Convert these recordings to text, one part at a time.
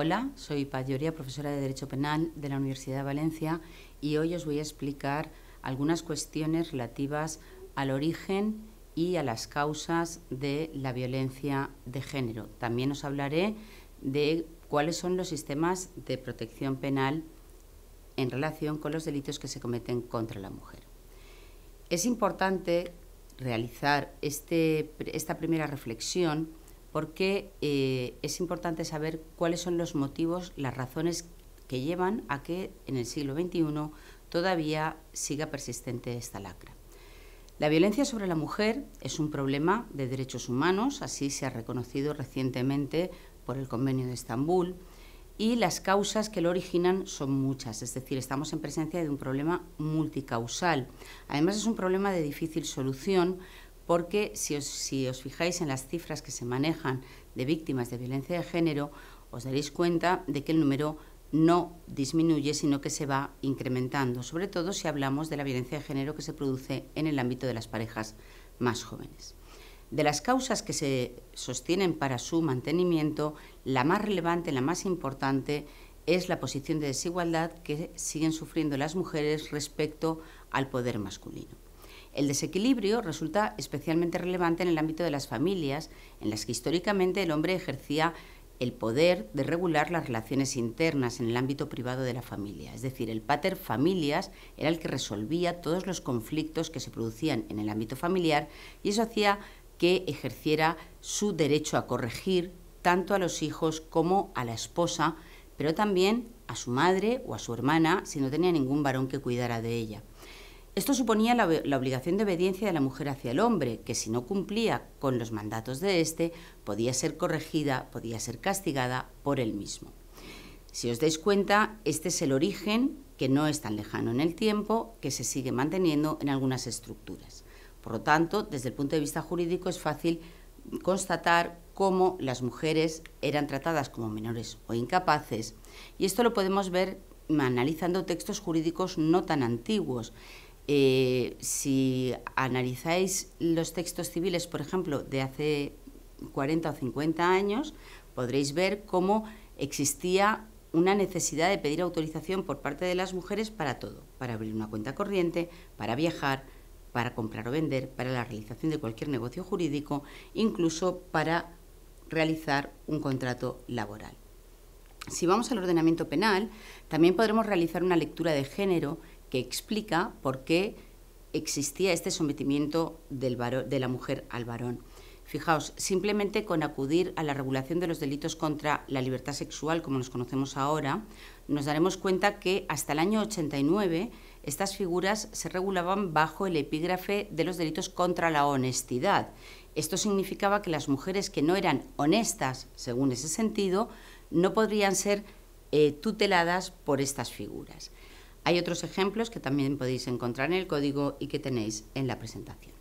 Hola, soy Payoria, profesora de Derecho Penal de la Universidad de Valencia y hoy os voy a explicar algunas cuestiones relativas al origen y a las causas de la violencia de género. También os hablaré de cuáles son los sistemas de protección penal en relación con los delitos que se cometen contra la mujer. Es importante realizar este, esta primera reflexión porque eh, es importante saber cuáles son los motivos, las razones que llevan a que en el siglo XXI todavía siga persistente esta lacra. La violencia sobre la mujer es un problema de derechos humanos, así se ha reconocido recientemente por el Convenio de Estambul, y las causas que lo originan son muchas, es decir, estamos en presencia de un problema multicausal. Además es un problema de difícil solución porque si os, fijáis en las cifras que se manejan de víctimas de violencia de género, os daréis cuenta de que el número no disminuye, sino que se va incrementando, sobre todo si hablamos de la violencia de género que se produce en el ámbito de las parejas más jóvenes. De las causas que se sostienen para su mantenimiento, la más relevante, la más importante, es la posición de desigualdad que siguen sufriendo las mujeres respecto al poder masculino. El desequilibrio resulta especialmente relevante en el ámbito de las familias, en las que históricamente el hombre ejercía el poder de regular las relaciones internas en el ámbito privado de la familia. Es decir, el pater familias era el que resolvía todos los conflictos que se producían en el ámbito familiar y eso hacía que ejerciera su derecho a corregir tanto a los hijos como a la esposa, pero también a su madre o a su hermana si no tenía ningún varón que cuidara de ella. Esto suponía la, obligación de obediencia de la mujer hacia el hombre, que si no cumplía con los mandatos de éste, podía ser corregida, podía ser castigada por él mismo. Si os dais cuenta, este es el origen, que no es tan lejano en el tiempo, que se sigue manteniendo en algunas estructuras. Por lo tanto, desde el punto de vista jurídico es fácil constatar cómo las mujeres eran tratadas como menores o incapaces. Y esto lo podemos ver analizando textos jurídicos no tan antiguos. Eh, si analizáis los textos civiles, por ejemplo, de hace 40 o 50 años, podréis ver cómo existía una necesidad de pedir autorización por parte de las mujeres para todo, para abrir una cuenta corriente, para viajar, para comprar o vender, para la realización de cualquier negocio jurídico, incluso para realizar un contrato laboral. Si vamos al ordenamiento penal, también podremos realizar una lectura de género que explica por qué existía este sometimiento de la mujer al varón. Fijaos, simplemente con acudir a la regulación de los delitos contra la libertad sexual, como nos conocemos ahora, nos daremos cuenta que hasta el año 89 estas figuras se regulaban bajo el epígrafe de los delitos contra la honestidad. Esto significaba que las mujeres que no eran honestas, según ese sentido, no podrían ser eh, tuteladas por estas figuras. Hay otros ejemplos que también podéis encontrar en el código y que tenéis en la presentación.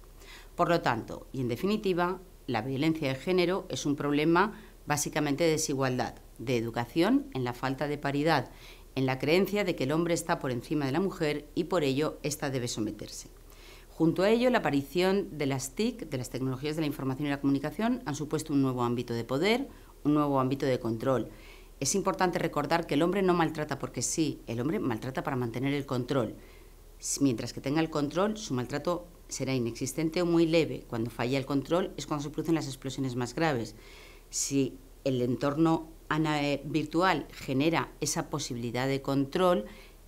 Por lo tanto, y en definitiva, la violencia de género es un problema básicamente de desigualdad, de educación en la falta de paridad, en la creencia de que el hombre está por encima de la mujer y por ello ésta debe someterse. Junto a ello, la aparición de las TIC, de las tecnologías de la información y la comunicación, han supuesto un nuevo ámbito de poder, un nuevo ámbito de control es importante recordar que el hombre no maltrata porque sí, el hombre maltrata para mantener el control. Mientras que tenga el control, su maltrato será inexistente o muy leve. Cuando falla el control es cuando se producen las explosiones más graves. Si el entorno eh, virtual genera esa posibilidad de control,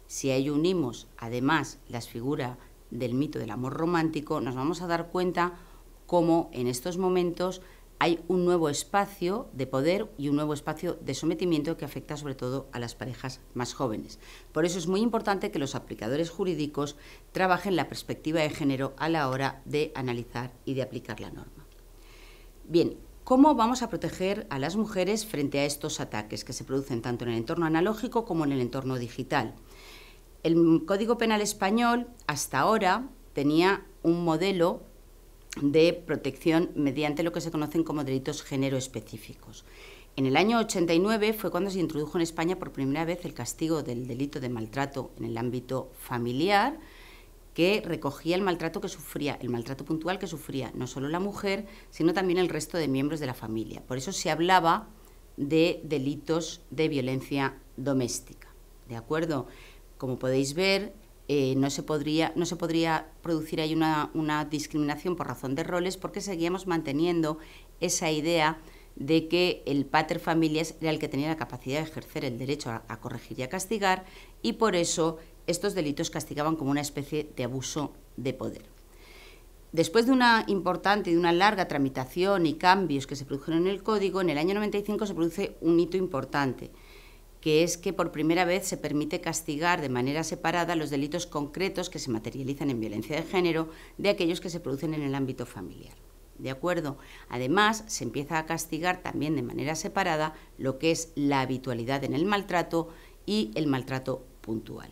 si a ello unimos además las figuras del mito del amor romántico, nos vamos a dar cuenta cómo en estos momentos hay un nuevo espacio de poder y un nuevo espacio de sometimiento que afecta sobre todo a las parejas más jóvenes. Por eso es muy importante que los aplicadores jurídicos trabajen la perspectiva de género a la hora de analizar y de aplicar la norma. Bien, ¿Cómo vamos a proteger a las mujeres frente a estos ataques que se producen tanto en el entorno analógico como en el entorno digital? El Código Penal Español hasta ahora tenía un modelo de protección mediante lo que se conocen como delitos género específicos. En el año 89 fue cuando se introdujo en España por primera vez el castigo del delito de maltrato en el ámbito familiar, que recogía el maltrato que sufría, el maltrato puntual que sufría no solo la mujer, sino también el resto de miembros de la familia. Por eso se hablaba de delitos de violencia doméstica. ¿De acuerdo? Como podéis ver, eh, no, se podría, producir ahí una, discriminación por razón de roles porque seguíamos manteniendo esa idea de que el pater familias era el que tenía la capacidad de ejercer el derecho a, a, corregir y a castigar y por eso estos delitos castigaban como una especie de abuso de poder. Después de una importante y de una larga tramitación y cambios que se produjeron en el código, en el año 95 se produce un hito importante que es que por primera vez se permite castigar de manera separada los delitos concretos que se materializan en violencia de género de aquellos que se producen en el ámbito familiar. ¿De acuerdo? Además, se empieza a castigar también de manera separada lo que es la habitualidad en el maltrato y el maltrato puntual.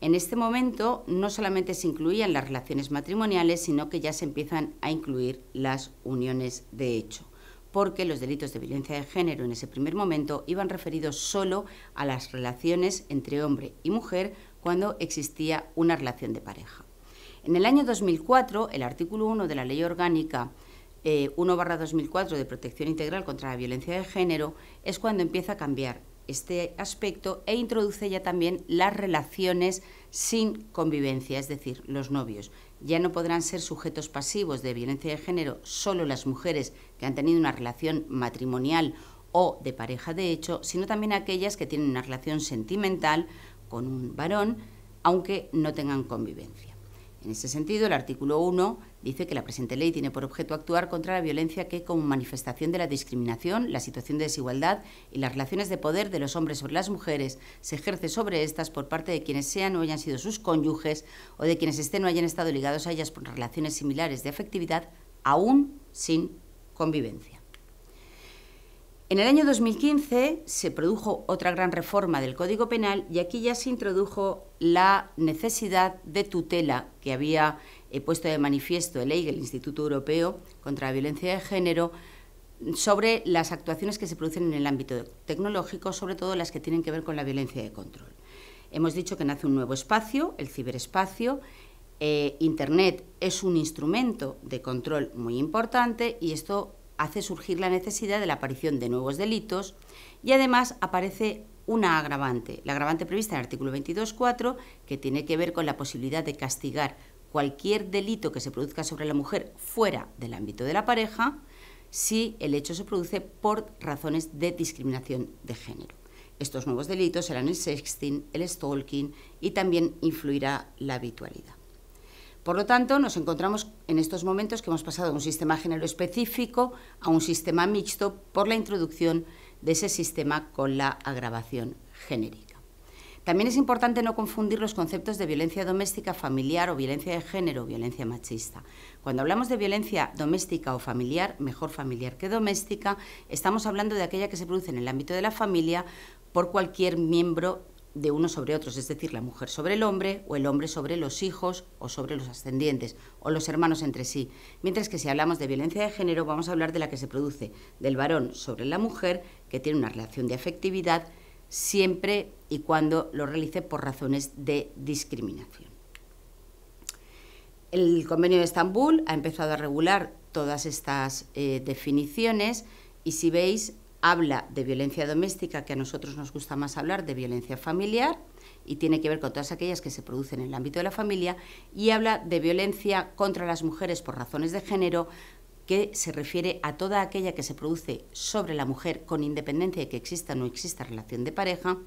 En este momento no solamente se incluían las relaciones matrimoniales, sino que ya se empiezan a incluir las uniones de hecho porque los delitos de violencia de género en ese primer momento iban referidos solo a las relaciones entre hombre y mujer cuando existía una relación de pareja. En el año 2004, el artículo 1 de la Ley Orgánica 1-2004 eh, de Protección Integral contra la Violencia de Género es cuando empieza a cambiar este aspecto e introduce ya también las relaciones sin convivencia, es decir, los novios. Ya no podrán ser sujetos pasivos de violencia de género solo las mujeres que han tenido una relación matrimonial o de pareja de hecho, sino también aquellas que tienen una relación sentimental con un varón, aunque no tengan convivencia. En ese sentido, el artículo 1 dice que la presente ley tiene por objeto actuar contra la violencia que, como manifestación de la discriminación, la situación de desigualdad y las relaciones de poder de los hombres sobre las mujeres, se ejerce sobre estas por parte de quienes sean o hayan sido sus cónyuges o de quienes estén o hayan estado ligados a ellas por relaciones similares de afectividad, aún sin convivencia. En el año 2015 se produjo otra gran reforma del Código Penal y aquí ya se introdujo la necesidad de tutela que había eh, puesto de manifiesto el EIG, el Instituto Europeo contra la Violencia de Género, sobre las actuaciones que se producen en el ámbito tecnológico, sobre todo las que tienen que ver con la violencia de control. Hemos dicho que nace un nuevo espacio, el ciberespacio, eh, Internet es un instrumento de control muy importante y esto hace surgir la necesidad de la aparición de nuevos delitos y además aparece una agravante, la agravante prevista en el artículo 22.4, que tiene que ver con la posibilidad de castigar cualquier delito que se produzca sobre la mujer fuera del ámbito de la pareja si el hecho se produce por razones de discriminación de género. Estos nuevos delitos serán el sexting, el stalking y también influirá la habitualidad. Por lo tanto, nos encontramos en estos momentos que hemos pasado de un sistema género específico a un sistema mixto por la introducción de ese sistema con la agravación genérica. También es importante no confundir los conceptos de violencia doméstica familiar o violencia de género o violencia machista. Cuando hablamos de violencia doméstica o familiar, mejor familiar que doméstica, estamos hablando de aquella que se produce en el ámbito de la familia por cualquier miembro de unos sobre otros, es decir, la mujer sobre el hombre o el hombre sobre los hijos o sobre los ascendientes o los hermanos entre sí. Mientras que si hablamos de violencia de género vamos a hablar de la que se produce del varón sobre la mujer que tiene una relación de afectividad siempre y cuando lo realice por razones de discriminación. El convenio de Estambul ha empezado a regular todas estas eh, definiciones y si veis habla de violencia doméstica, que a nosotros nos gusta más hablar de violencia familiar, y tiene que ver con todas aquellas que se producen en el ámbito de la familia, y habla de violencia contra las mujeres por razones de género, que se refiere a toda aquella que se produce sobre la mujer con independencia de que exista o no exista relación de pareja,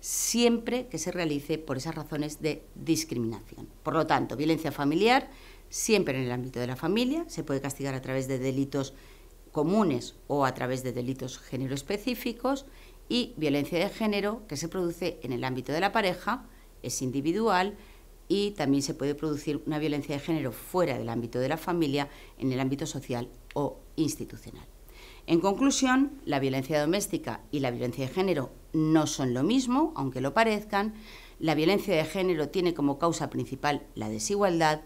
siempre que se realice por esas razones de discriminación. Por lo tanto, violencia familiar siempre en el ámbito de la familia, se puede castigar a través de delitos comunes o a través de delitos género específicos y violencia de género que se produce en el ámbito de la pareja, es individual y también se puede producir una violencia de género fuera del ámbito de la familia, en el ámbito social o institucional. En conclusión, la violencia doméstica y la violencia de género no son lo mismo, aunque lo parezcan. La violencia de género tiene como causa principal la desigualdad.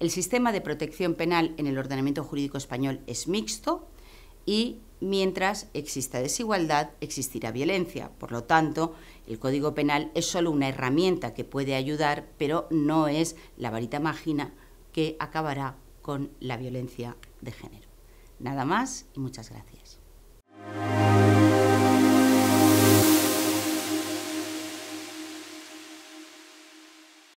El sistema de protección penal en el ordenamiento jurídico español es mixto, y mientras exista desigualdad, existirá violencia. Por lo tanto, el Código Penal es solo una herramienta que puede ayudar, pero no es la varita mágica que acabará con la violencia de género. Nada más y muchas gracias.